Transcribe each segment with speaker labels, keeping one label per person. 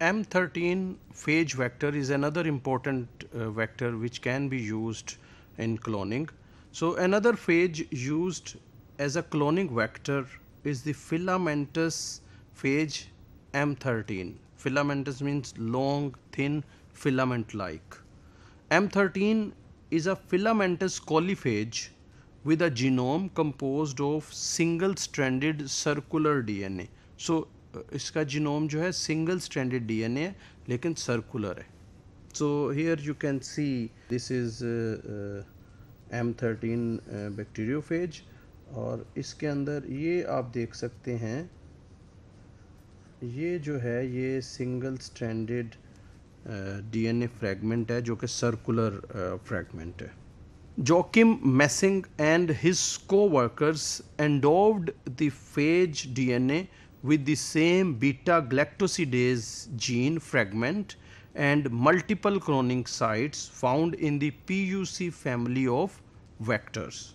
Speaker 1: M13 phage vector is another important uh, vector which can be used in cloning. So another phage used as a cloning vector is the filamentous phage M13. Filamentous means long, thin, filament-like. M13 is a filamentous coliphage with a genome composed of single-stranded circular DNA. So इसका genome जो है single standard DNA लेकिन circular है so here you can see this is M thirteen bacteriophage और इसके अंदर ये आप देख सकते हैं ये जो है ये सिंगल स्टैंडर्ड डीएनए फ्रैगमेंट है जो कि सर्कुलर फ्रैगमेंट uh, है Joachim Messing and his coworkers endowed the phage DNA with the same beta galactosidase gene fragment and multiple cloning sites found in the PUC family of vectors.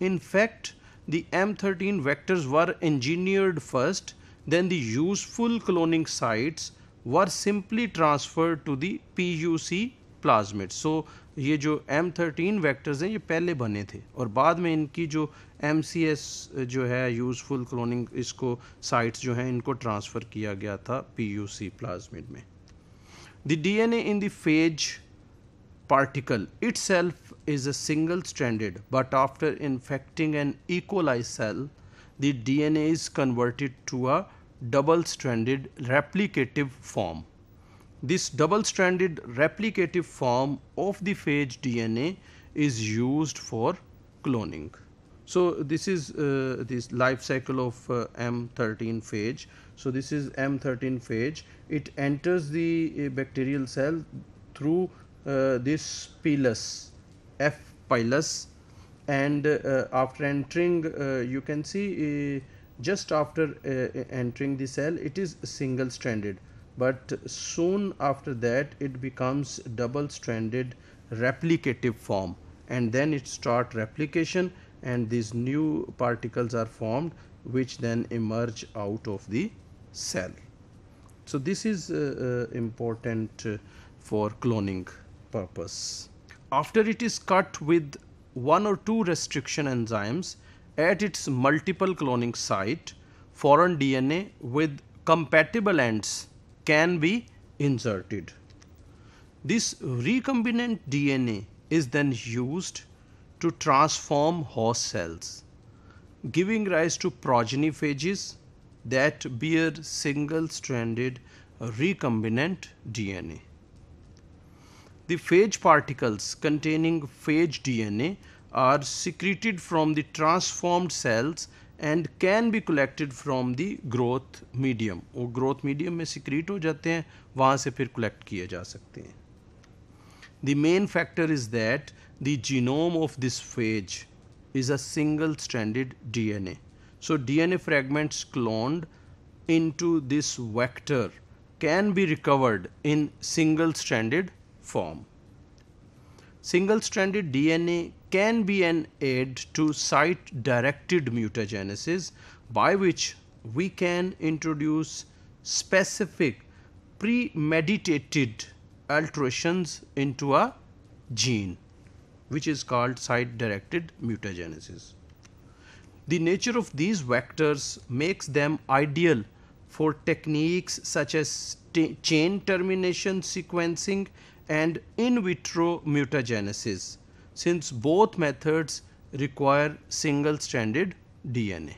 Speaker 1: In fact, the M13 vectors were engineered first, then the useful cloning sites were simply transferred to the PUC plasmid. So, ये जो M thirteen vectors हैं ये पहले बने थे और बाद में इनकी जो एम सी एस जो है यूज़फुल क्लोनिंग इसको साइट्स जो हैं इनको ट्रांसफ़र किया गया था पी यू सी प्लाज्मिड में the D N A in the phage particle itself is a single standard but after infecting an इक्वलाइज cell the D N A is converted to a double standard replicative form This double-stranded replicative form of the phage DNA is used for cloning. So this is uh, this life cycle of uh, M13 phage. So this is M13 phage. It enters the uh, bacterial cell through uh, this pilus, F pilus, and uh, after entering, uh, you can see just after entering the cell, it is single-stranded but soon after that it becomes double stranded replicative form and then it start replication and these new particles are formed which then emerge out of the cell. So, this is uh, uh, important uh, for cloning purpose. After it is cut with one or two restriction enzymes at its multiple cloning site, foreign DNA with compatible ends can be inserted. This recombinant DNA is then used to transform host cells, giving rise to progeny phages that bear single stranded recombinant DNA. The phage particles containing phage DNA are secreted from the transformed cells and can be collected from the growth medium वो growth medium में secrete हो जाते हैं वहाँ से फिर collect किए जा सकते हैं the main factor is that the genome of this phage is a single stranded DNA. So DNA fragments cloned into this vector can be recovered in single stranded form single-stranded DNA can be an aid to site-directed mutagenesis by which we can introduce specific premeditated alterations into a gene which is called site-directed mutagenesis. The nature of these vectors makes them ideal for techniques such as chain termination sequencing and in vitro mutagenesis since both methods require single stranded DNA.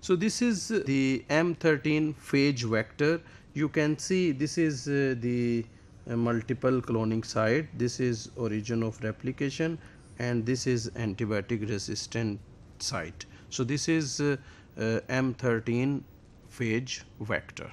Speaker 1: So this is uh, the M13 phage vector. You can see this is uh, the uh, multiple cloning site. This is origin of replication and this is antibiotic resistant site. So this is M13 phage vector.